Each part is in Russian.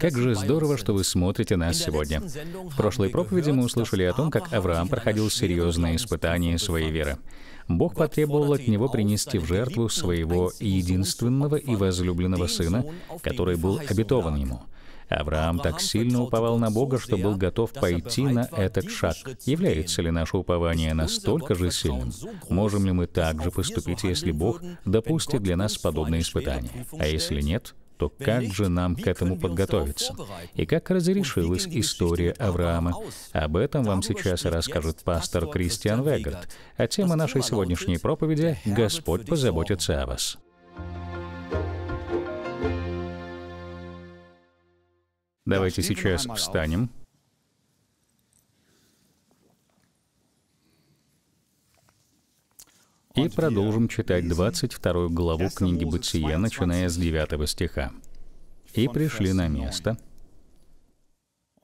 Как же здорово, что вы смотрите нас сегодня. В прошлой проповеди мы услышали о том, как Авраам проходил серьезные испытания своей веры. Бог потребовал от него принести в жертву своего единственного и возлюбленного сына, который был обетован ему. Авраам так сильно уповал на Бога, что был готов пойти на этот шаг. Является ли наше упование настолько же сильным? Можем ли мы так же поступить, если Бог допустит для нас подобные испытания? А если нет, то как же нам к этому подготовиться? И как разрешилась история Авраама? Об этом вам сейчас расскажет пастор Кристиан Вегард. А тема нашей сегодняшней проповеди — «Господь позаботится о вас». Давайте сейчас встанем И продолжим читать 22 главу книги Бытия, начиная с 9 стиха. «И пришли на место,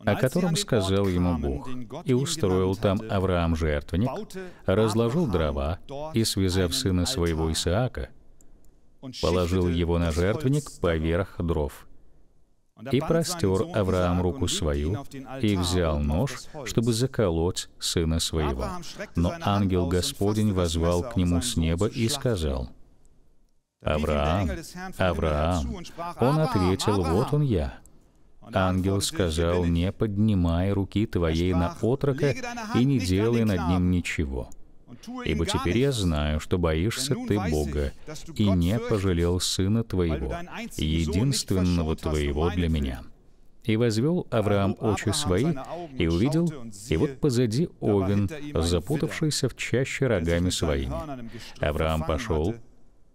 о котором сказал ему Бог, и устроил там Авраам жертвенник, разложил дрова и, связав сына своего Исаака, положил его на жертвенник поверх дров. И простер Авраам руку свою, и взял нож, чтобы заколоть сына своего. Но ангел Господень возвал к нему с неба и сказал, «Авраам, Авраам!» Он ответил, «Вот он я». Ангел сказал, «Не поднимай руки твоей на отрока и не делай над ним ничего» Ибо теперь я знаю, что боишься ты Бога, и не пожалел сына твоего, единственного твоего для меня». И возвел Авраам очи свои, и увидел, и вот позади Овен, запутавшийся в чаще рогами своими. Авраам пошел,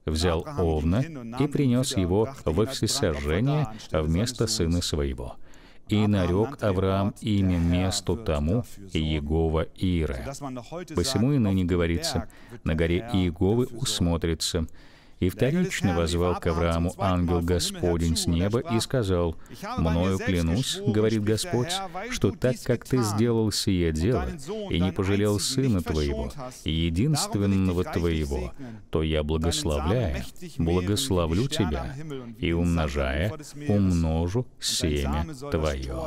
взял Овна и принес его во всесожжение вместо сына своего и нарек Авраам имя месту тому Егова Ира. Посему и ныне говорится, на горе Иеговы усмотрится, и вторично возвал к Аврааму ангел Господень с неба и сказал, «Мною клянусь, — говорит Господь, — что так, как ты сделал сие дело, и не пожалел сына твоего, единственного твоего, то я благословляю, благословлю тебя, и умножая, умножу семя твое,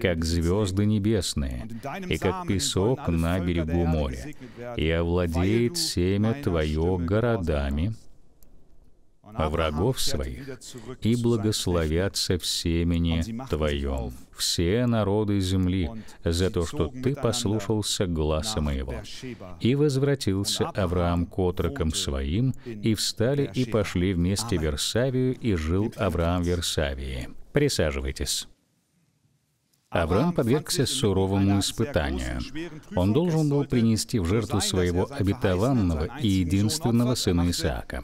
как звезды небесные, и как песок на берегу моря, и овладеет семя твое городами, а врагов своих, и благословятся в семени Твоем. Все народы земли за то, что Ты послушался гласа моего. И возвратился Авраам к отрокам своим, и встали и пошли вместе в Версавию, и жил Авраам в Версавии. Присаживайтесь. Авраам подвергся суровому испытанию. Он должен был принести в жертву своего обетованного и единственного сына Исаака.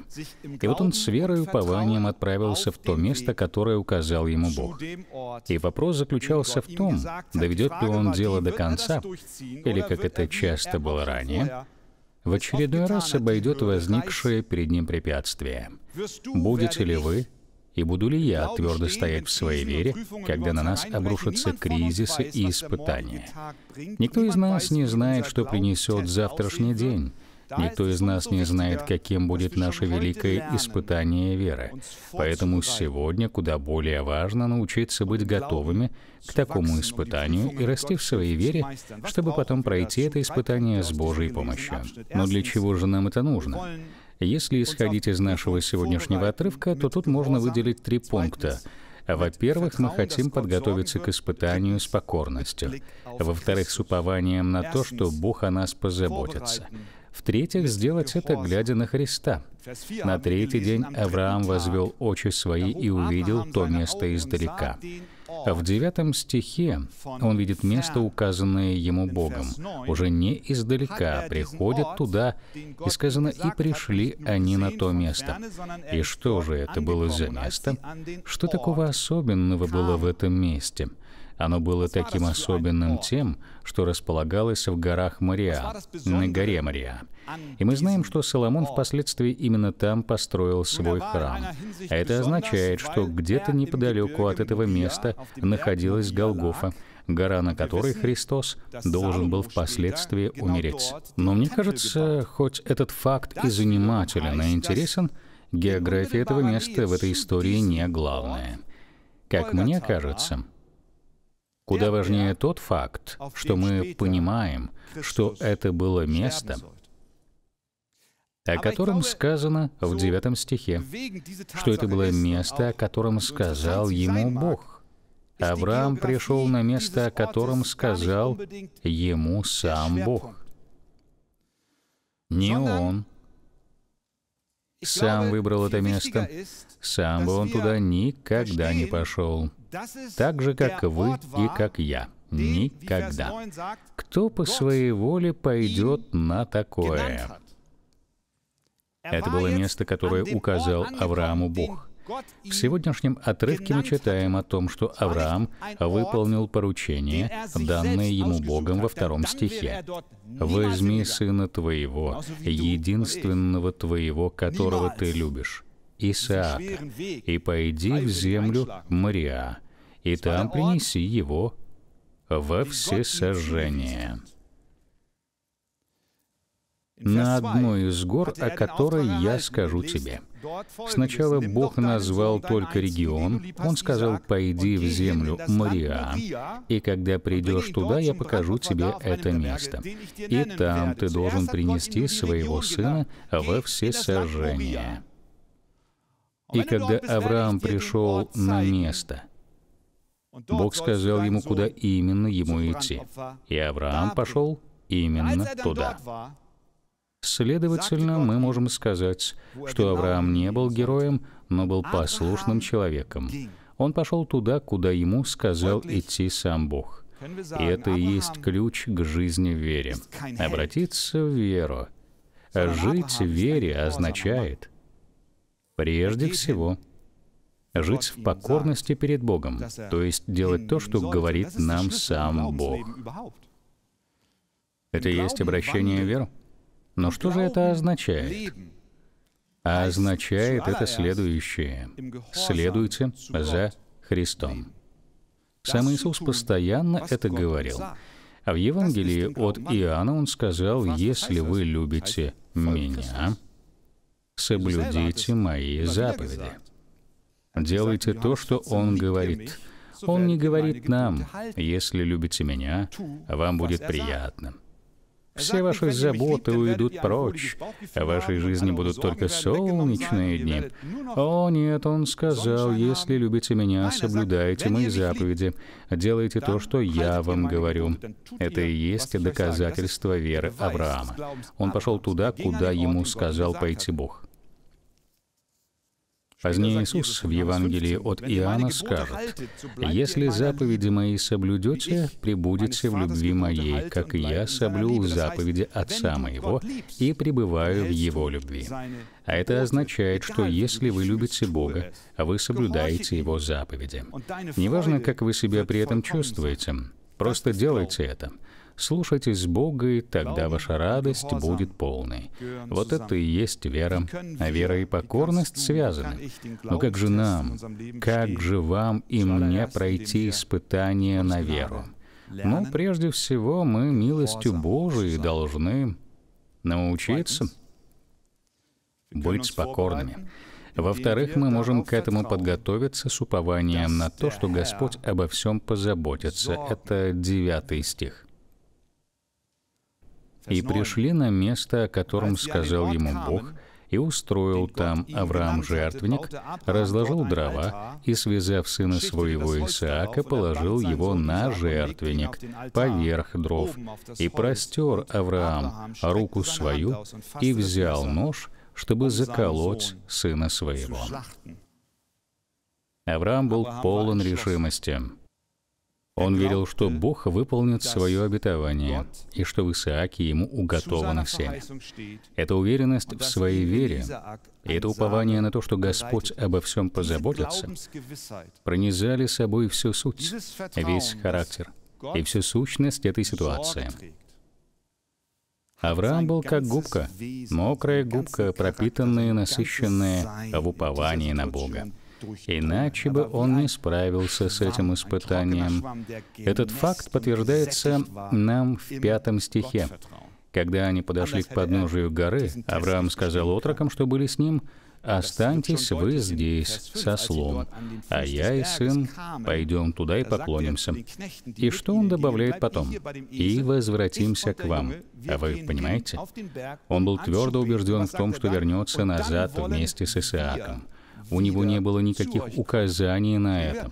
И вот он с верой и упованием отправился в то место, которое указал ему Бог. И вопрос заключался в том, доведет ли он дело до конца, или, как это часто было ранее, в очередной раз обойдет возникшее перед ним препятствие. Будете ли вы и буду ли я твердо стоять в своей вере, когда на нас обрушатся кризисы и испытания? Никто из нас не знает, что принесет завтрашний день. Никто из нас не знает, каким будет наше великое испытание веры. Поэтому сегодня куда более важно научиться быть готовыми к такому испытанию и расти в своей вере, чтобы потом пройти это испытание с Божьей помощью. Но для чего же нам это нужно? Если исходить из нашего сегодняшнего отрывка, то тут можно выделить три пункта. Во-первых, мы хотим подготовиться к испытанию с покорностью. Во-вторых, с упованием на то, что Бог о нас позаботится. В-третьих, сделать это, глядя на Христа. На третий день Авраам возвел очи свои и увидел то место издалека. В девятом стихе он видит место, указанное ему Богом. Уже не издалека приходят туда, и сказано, и пришли они на то место. И что же это было за место? Что такого особенного было в этом месте? Оно было таким особенным тем, что располагалось в горах Мария, на горе Мария. И мы знаем, что Соломон впоследствии именно там построил свой храм. А это означает, что где-то неподалеку от этого места находилась Голгофа, гора, на которой Христос должен был впоследствии умереть. Но мне кажется, хоть этот факт и занимателен, и интересен, география этого места в этой истории не главная. Как мне кажется, Куда важнее тот факт, что мы uh, понимаем, что это было место, о котором сказано в девятом стихе, что это было место, о котором сказал ему Бог. Авраам пришел на место, о котором сказал ему сам Бог. Не он, сам выбрал это место, сам бы он туда никогда не пошел так же, как вы и как я. Никогда. Кто по своей воле пойдет на такое? Это было место, которое указал Аврааму Бог. В сегодняшнем отрывке мы читаем о том, что Авраам выполнил поручение, er данное ему Богом во втором стихе. Er «Возьми сына твоего, единственного твоего, которого ты любишь, Исаака, и пойди в землю Мария, и там принеси его во все сожжения. На одной из гор, о которой я скажу тебе. Сначала Бог назвал только регион. Он сказал, пойди в землю Мария, и когда придешь туда, я покажу тебе это место. И там ты должен принести своего сына во все сожжения. И когда Авраам пришел на место, Бог сказал ему, куда именно ему идти. И Авраам пошел именно туда. Следовательно, мы можем сказать, что Авраам не был героем, но был послушным человеком. Он пошел туда, куда ему сказал идти сам Бог. И это и есть ключ к жизни в вере. Обратиться в веру. Жить в вере означает — Прежде всего, жить в покорности перед Богом, то есть делать то, что говорит нам сам Бог. Это и есть обращение в веру. Но что же это означает? А означает это следующее. Следуйте за Христом. Сам Иисус постоянно это говорил. А в Евангелии от Иоанна он сказал, «Если вы любите Меня, соблюдите мои заповеди. Делайте то, что Он говорит. Он не говорит нам, если любите меня, вам будет приятно. Все ваши заботы уйдут прочь, а в вашей жизни будут только солнечные дни. О нет, он сказал, если любите меня, соблюдайте мои заповеди, делайте то, что я вам говорю. Это и есть доказательство веры Авраама. Он пошел туда, куда ему сказал пойти Бог. Позднее Иисус в Евангелии от Иоанна скажет, «Если заповеди мои соблюдете, пребудете в любви моей, как и я соблюл заповеди Отца моего и пребываю в его любви». А это означает, что если вы любите Бога, а вы соблюдаете Его заповеди. Неважно, как вы себя при этом чувствуете, просто делайте это — Слушайтесь Бога, и тогда ваша радость будет полной. Вот это и есть вера. А вера и покорность связаны. Но ну как же нам, как же вам и мне пройти испытание на веру? Ну, прежде всего, мы милостью Божией должны научиться быть покорными. Во-вторых, мы можем к этому подготовиться с упованием на то, что Господь обо всем позаботится. Это девятый стих и пришли на место, о котором сказал ему Бог, и устроил там Авраам жертвенник, разложил дрова а? и, связав сына своего Исаака, положил его на жертвенник, поверх дров, и простер Авраам руку свою и взял нож, чтобы заколоть сына своего. Авраам был полон решимости. Он верил, что Бог выполнит свое обетование, и что в Исааке ему уготовано семя. Это уверенность в своей вере, и это упование на то, что Господь обо всем позаботится, пронизали собой всю суть, весь характер и всю сущность этой ситуации. Авраам был как губка, мокрая губка, пропитанная, насыщенная в уповании на Бога. Иначе бы он не справился с этим испытанием. Этот факт подтверждается нам в пятом стихе. Когда они подошли к подножию горы, Авраам сказал отрокам, что были с ним, «Останьтесь вы здесь со слом, а я и сын пойдем туда и поклонимся». И что он добавляет потом? «И возвратимся к вам». А вы понимаете? Он был твердо убежден в том, что вернется назад вместе с Исааком. У него не было никаких указаний на это.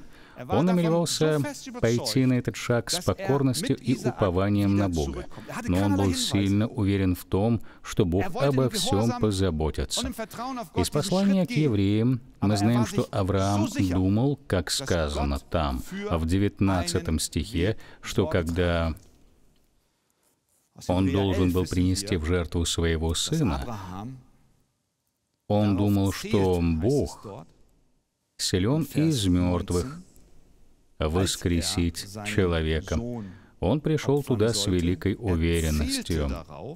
Он намеревался пойти на этот шаг с покорностью и упованием на Бога, но он был сильно уверен в том, что Бог er обо всем позаботится. Из послания к евреям мы er знаем, что Авраам думал, как сказано там, в 19 стихе, что когда он должен был принести в жертву своего сына, он думал, что Бог силен из мертвых воскресить человека. Он пришел туда с великой уверенностью.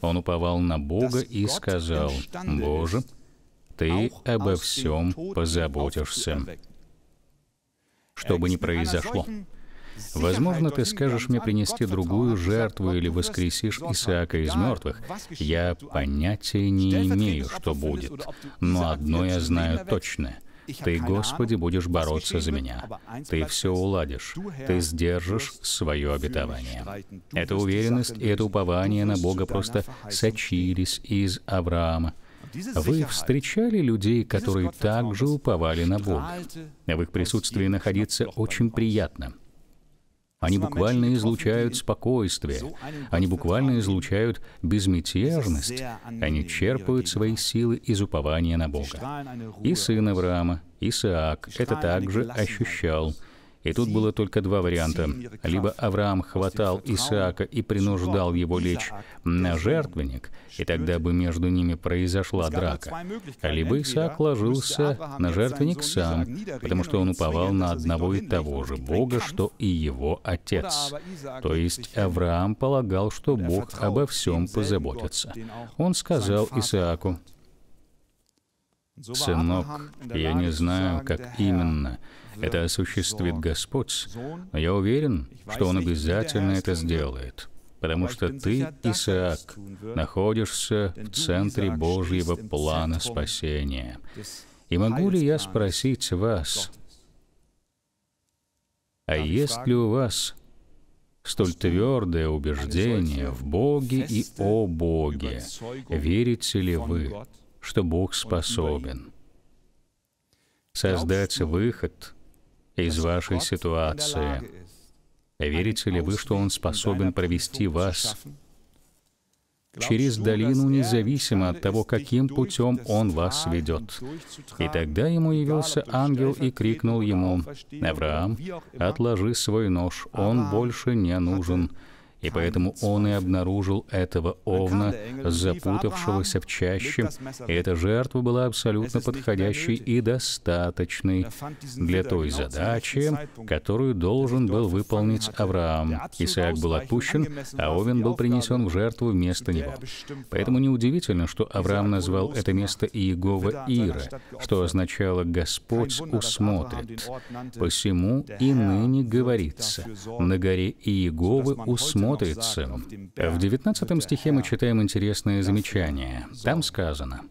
Он уповал на Бога и сказал, «Боже, Ты обо всем позаботишься, что бы ни произошло». Возможно, ты скажешь мне принести другую жертву или воскресишь Исаака из мертвых. Я понятия не имею, что будет. Но одно я знаю точно — ты, Господи, будешь бороться за меня. Ты все уладишь. Ты сдержишь свое обетование. Эта уверенность и это упование на Бога просто сочились из Авраама. Вы встречали людей, которые также уповали на Бога. В их присутствии находиться очень приятно. Они буквально излучают спокойствие, они буквально излучают безмятежность, они черпают свои силы из упования на Бога. И сын Авраама, Исаак, это также ощущал — и тут было только два варианта. Либо Авраам хватал Исаака и принуждал его лечь на жертвенник, и тогда бы между ними произошла драка. Либо Исаак ложился на жертвенник сам, потому что он уповал на одного и того же Бога, что и его отец. То есть Авраам полагал, что Бог обо всем позаботится. Он сказал Исааку, «Сынок, я не знаю, как именно, это осуществит Господь, но а я уверен, что Он обязательно это сделает, потому что ты, Исаак, находишься в центре Божьего плана спасения. И могу ли я спросить вас, а есть ли у вас столь твердое убеждение в Боге и о Боге? Верите ли вы, что Бог способен создать выход – из вашей ситуации. Верите ли вы, что Он способен провести вас через долину, независимо от того, каким путем Он вас ведет. И тогда ему явился ангел и крикнул ему, «Авраам, отложи свой нож, он больше не нужен. И поэтому он и обнаружил этого овна, запутавшегося в чаще, и эта жертва была абсолютно подходящей и достаточной для той задачи, которую должен был выполнить Авраам. Исаак был отпущен, а овен был принесен в жертву вместо него. Поэтому неудивительно, что Авраам назвал это место Иегова Ира, что означало «Господь усмотрит». Посему и ныне говорится, на горе Иеговы усмотрит смотрится. В 19 стихе мы читаем интересное замечание. Там сказано,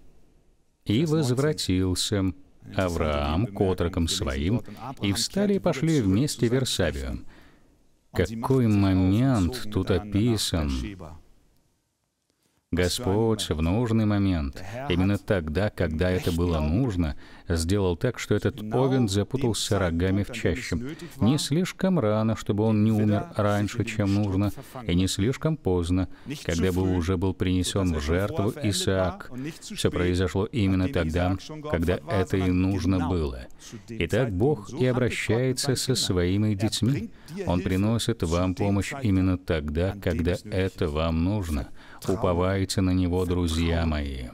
«И возвратился Авраам к отрокам своим, и встали и пошли вместе в Версавию». Какой момент тут описан? Господь в нужный момент, именно тогда, когда это было нужно, сделал так, что этот овен запутался рогами в чаще. Не слишком рано, чтобы он не умер раньше, чем нужно, и не слишком поздно, когда бы уже был принесен в жертву Исаак. Все произошло именно тогда, когда это и нужно было. Итак, Бог и обращается со своими детьми. Он приносит вам помощь именно тогда, когда это вам нужно. Уповайте на него, друзья мои.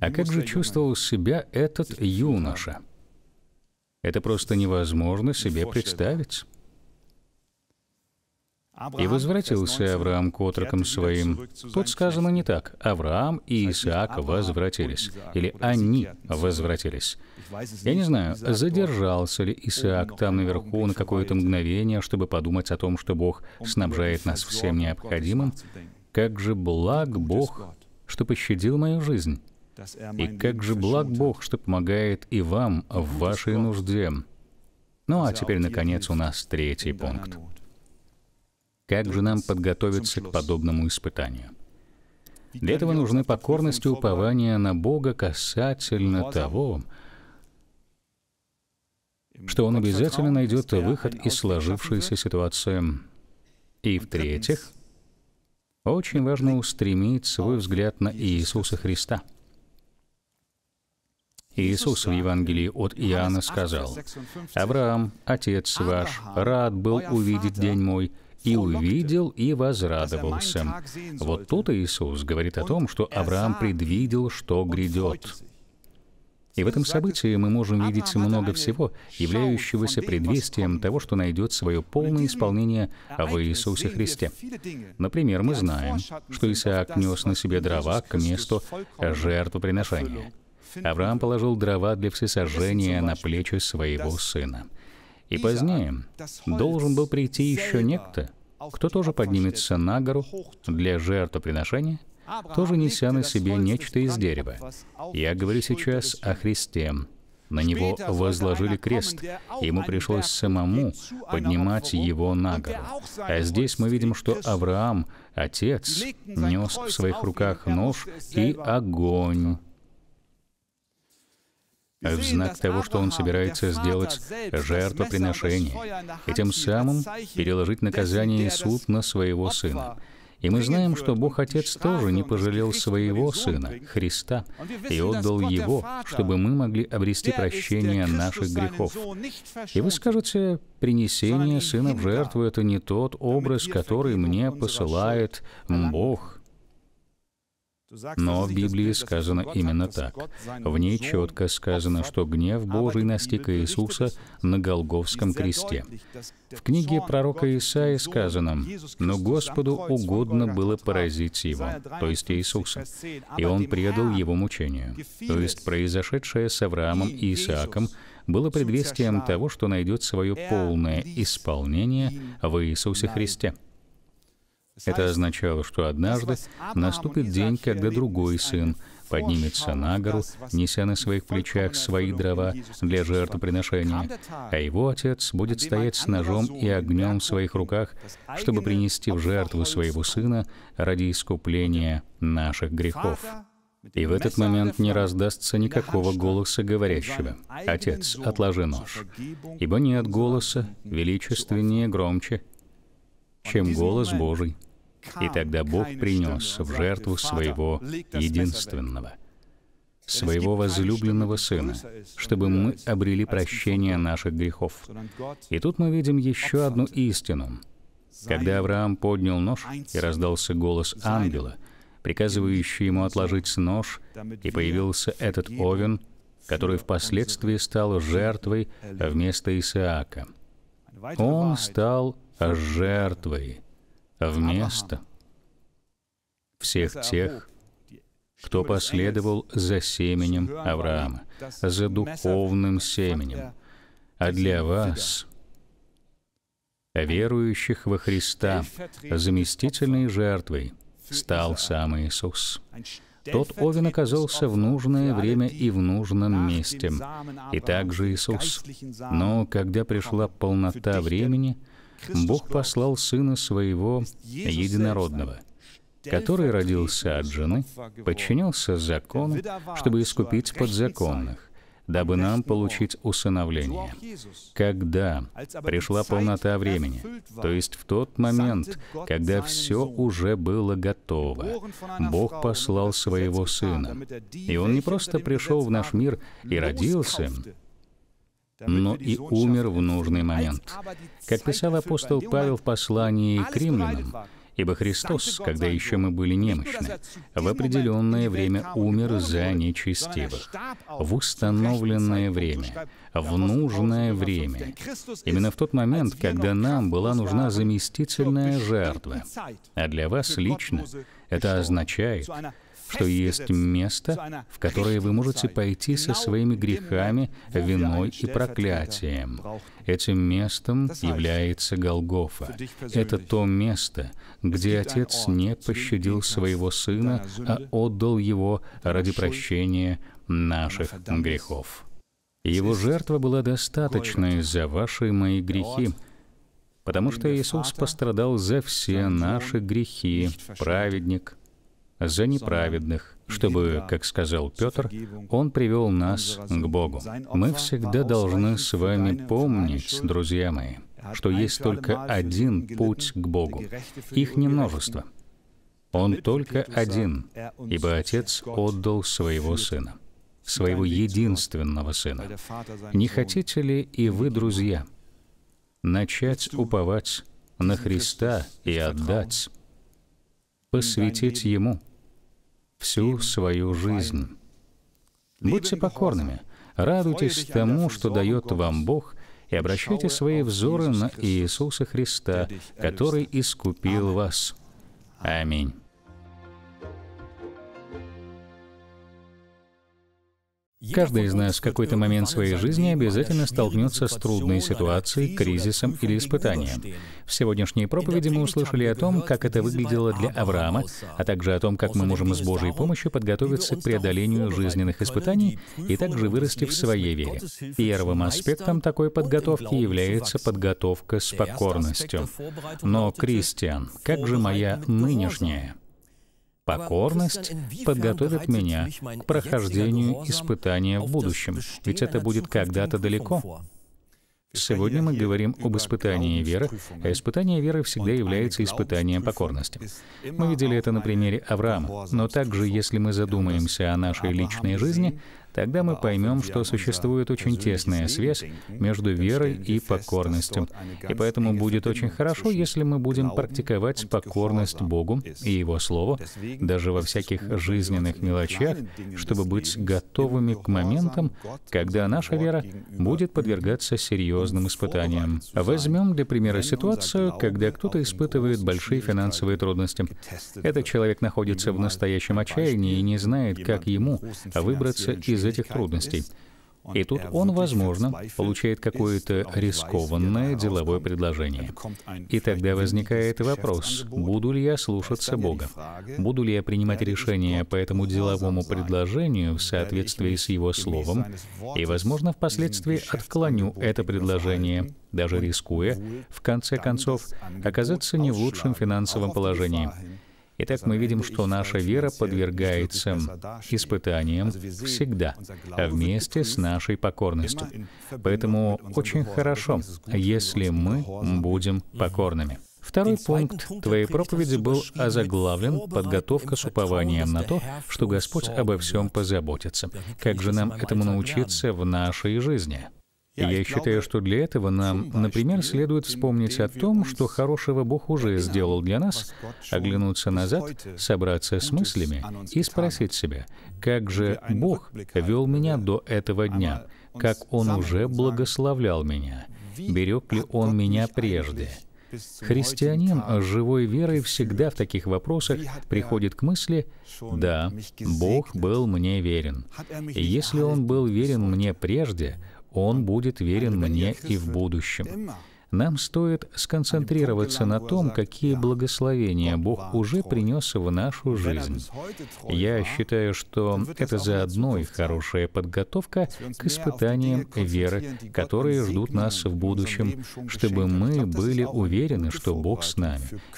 А как же чувствовал себя этот юноша? Это просто невозможно себе представить. И возвратился Авраам к отрокам своим. Тут сказано не так. Авраам и Исаак возвратились. Или они возвратились. Я не знаю, задержался ли Исаак там наверху на какое-то мгновение, чтобы подумать о том, что Бог снабжает нас всем необходимым. Как же благ Бог, что пощадил мою жизнь. Er и как же благ Бог, что помогает и вам в вашей нужде. Ну а теперь, наконец, у нас третий пункт. Как же нам подготовиться к подобному испытанию? Для этого нужны покорность и упование на Бога касательно того, что он обязательно найдет выход из сложившейся ситуации. И в-третьих, очень важно устремить свой взгляд на Иисуса Христа. Иисус в Евангелии от Иоанна сказал, «Авраам, отец ваш, рад был увидеть день мой, и увидел, и возрадовался». Вот тут Иисус говорит о том, что Авраам предвидел, что грядет. И в этом событии мы можем видеть много всего, являющегося предвестием того, что найдет свое полное исполнение в Иисусе Христе. Например, мы знаем, что Исаак нес на себе дрова к месту жертвоприношения. Авраам положил дрова для всесожжения на плечи своего сына. И позднее должен был прийти еще некто, кто тоже поднимется на гору для жертвоприношения тоже неся на себе нечто из дерева. Я говорю сейчас о Христе. На него возложили крест, ему пришлось самому поднимать его на гору. А здесь мы видим, что Авраам, отец, нес в своих руках нож и огонь в знак того, что он собирается сделать жертвоприношение, и тем самым переложить наказание и суд на своего сына. И мы знаем, что Бог Отец тоже не пожалел своего Сына, Христа, и отдал Его, чтобы мы могли обрести прощение наших грехов. И вы скажете, принесение Сына в жертву — это не тот образ, который мне посылает Бог, но в Библии сказано именно так. В ней четко сказано, что гнев Божий настиг Иисуса на Голговском кресте. В книге пророка Исаи сказано, «Но Господу угодно было поразить его», то есть Иисуса, и он предал его мучению. То есть произошедшее с Авраамом и Исааком было предвестием того, что найдет свое полное исполнение в Иисусе Христе. Это означало, что однажды наступит день, когда другой сын поднимется на гору, неся на своих плечах свои дрова для жертвоприношения, а его отец будет стоять с ножом и огнем в своих руках, чтобы принести в жертву своего сына ради искупления наших грехов. И в этот момент не раздастся никакого голоса говорящего. «Отец, отложи нож». Ибо нет голоса величественнее громче, чем голос Божий. И тогда Бог принес в жертву своего единственного, своего возлюбленного Сына, чтобы мы обрели прощение наших грехов. И тут мы видим еще одну истину. Когда Авраам поднял нож и раздался голос ангела, приказывающий ему отложить нож, и появился этот овен, который впоследствии стал жертвой вместо Исаака. Он стал жертвой вместо всех тех, кто последовал за семенем Авраама, за духовным семенем. А для вас, верующих во Христа, заместительной жертвой стал сам Иисус. Тот овен оказался в нужное время и в нужном месте, и также Иисус. Но когда пришла полнота времени, Бог послал Сына Своего Единородного, который родился от жены, подчинился закону, чтобы искупить подзаконных, дабы нам получить усыновление. Когда пришла полнота времени, то есть в тот момент, когда все уже было готово, Бог послал Своего Сына. И Он не просто пришел в наш мир и родился, но и умер в нужный момент. Как писал апостол Павел в послании к римлянам, Ибо Христос, когда еще мы были немощны, в определенное время умер за нечестивых, в установленное время, в нужное время. Именно в тот момент, когда нам была нужна заместительная жертва. А для вас лично это означает, что есть место, в которое вы можете пойти со своими грехами, виной и проклятием. Этим местом является Голгофа. Это то место, где Отец не пощадил своего Сына, а отдал Его ради прощения наших грехов. Его жертва была достаточной за ваши и мои грехи, потому что Иисус пострадал за все наши грехи, праведник, за неправедных, чтобы, как сказал Петр, Он привел нас к Богу. Мы всегда должны с вами помнить, друзья мои, что есть только один путь к Богу. Их не множество. Он только один, ибо Отец отдал Своего Сына, Своего единственного Сына. Не хотите ли и вы, друзья, начать уповать на Христа и отдать, посвятить Ему всю свою жизнь. Будьте покорными, радуйтесь тому, что дает вам Бог, и обращайте свои взоры на Иисуса Христа, который искупил вас. Аминь. Каждый из нас в какой-то момент своей жизни обязательно столкнется с трудной ситуацией, кризисом или испытанием. В сегодняшней проповеди мы услышали о том, как это выглядело для Авраама, а также о том, как мы можем с Божьей помощью подготовиться к преодолению жизненных испытаний и также вырасти в своей вере. Первым аспектом такой подготовки является подготовка с покорностью. Но, Кристиан, как же моя нынешняя? Покорность подготовит меня к прохождению испытания в будущем, ведь это будет когда-то далеко. Сегодня мы говорим об испытании веры, а испытание веры всегда является испытанием покорности. Мы видели это на примере Авраама, но также, если мы задумаемся о нашей личной жизни, Тогда мы поймем, что существует очень тесная связь между верой и покорностью. И поэтому будет очень хорошо, если мы будем практиковать покорность Богу и Его Слову, даже во всяких жизненных мелочах, чтобы быть готовыми к моментам, когда наша вера будет подвергаться серьезным испытаниям. Возьмем для примера ситуацию, когда кто-то испытывает большие финансовые трудности. Этот человек находится в настоящем отчаянии и не знает, как ему выбраться из этих трудностей. И тут он, возможно, получает какое-то рискованное деловое предложение. И тогда возникает вопрос, буду ли я слушаться Бога? Буду ли я принимать решение по этому деловому предложению в соответствии с Его Словом? И, возможно, впоследствии отклоню это предложение, даже рискуя, в конце концов, оказаться не в лучшем финансовом положении. Итак, мы видим, что наша вера подвергается испытаниям всегда, вместе с нашей покорностью. Поэтому очень хорошо, если мы будем покорными. Второй пункт твоей проповеди был озаглавлен «Подготовка с упованием на то, что Господь обо всем позаботится». Как же нам этому научиться в нашей жизни? И я считаю, что для этого нам, например, следует вспомнить о том, что хорошего Бог уже сделал для нас, оглянуться назад, собраться с мыслями и спросить себя, как же Бог вел меня до этого дня, как Он уже благословлял меня, берег ли Он меня прежде. Христианин с живой верой всегда в таких вопросах приходит к мысли, да, Бог был мне верен. если Он был верен мне прежде, он будет верен мне и в будущем. Нам стоит сконцентрироваться на том, какие благословения Бог уже принес в нашу жизнь. Я считаю, что это заодно и хорошая подготовка к испытаниям веры, которые ждут нас в будущем, чтобы мы были уверены, что Бог с нами,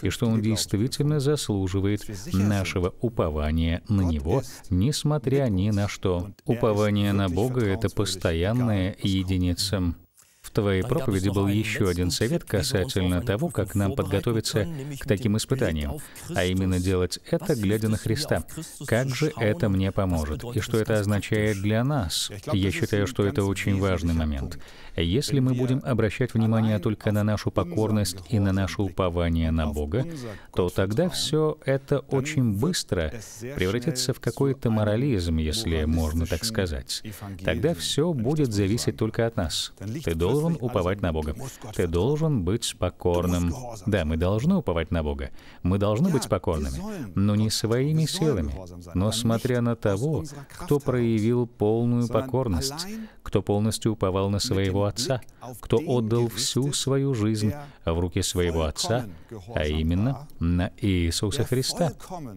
и что Он действительно заслуживает нашего упования на Него, несмотря ни на что. Упование на Бога — это постоянная единица. В твоей проповеди был еще один совет касательно того, как нам подготовиться к таким испытаниям, а именно делать это, глядя на Христа. Как же это мне поможет? И что это означает для нас? Я считаю, что это очень важный момент. Если мы будем обращать внимание только на нашу покорность и на наше упование на Бога, то тогда все это очень быстро превратится в какой-то морализм, если можно так сказать. Тогда все будет зависеть только от нас. Ты должен должен уповать на Бога. Ты должен быть покорным. Да, мы должны уповать на Бога. Мы должны быть покорными, но не своими силами, но смотря на того, кто проявил полную покорность, кто полностью уповал на своего Отца, кто отдал всю свою жизнь в руки своего Отца, а именно на Иисуса Христа.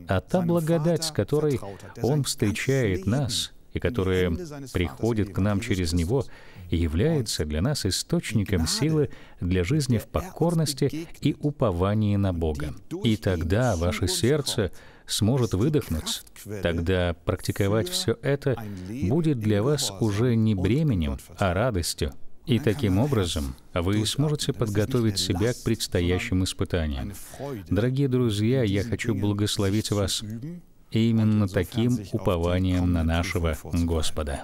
А та благодать, с которой Он встречает нас, и которая приходит к нам через Него, является для нас источником силы для жизни в покорности и уповании на Бога. И тогда ваше сердце сможет выдохнуть, тогда практиковать все это будет для вас уже не бременем, а радостью. И таким образом вы сможете подготовить себя к предстоящим испытаниям. Дорогие друзья, я хочу благословить вас именно таким упованием на нашего Господа.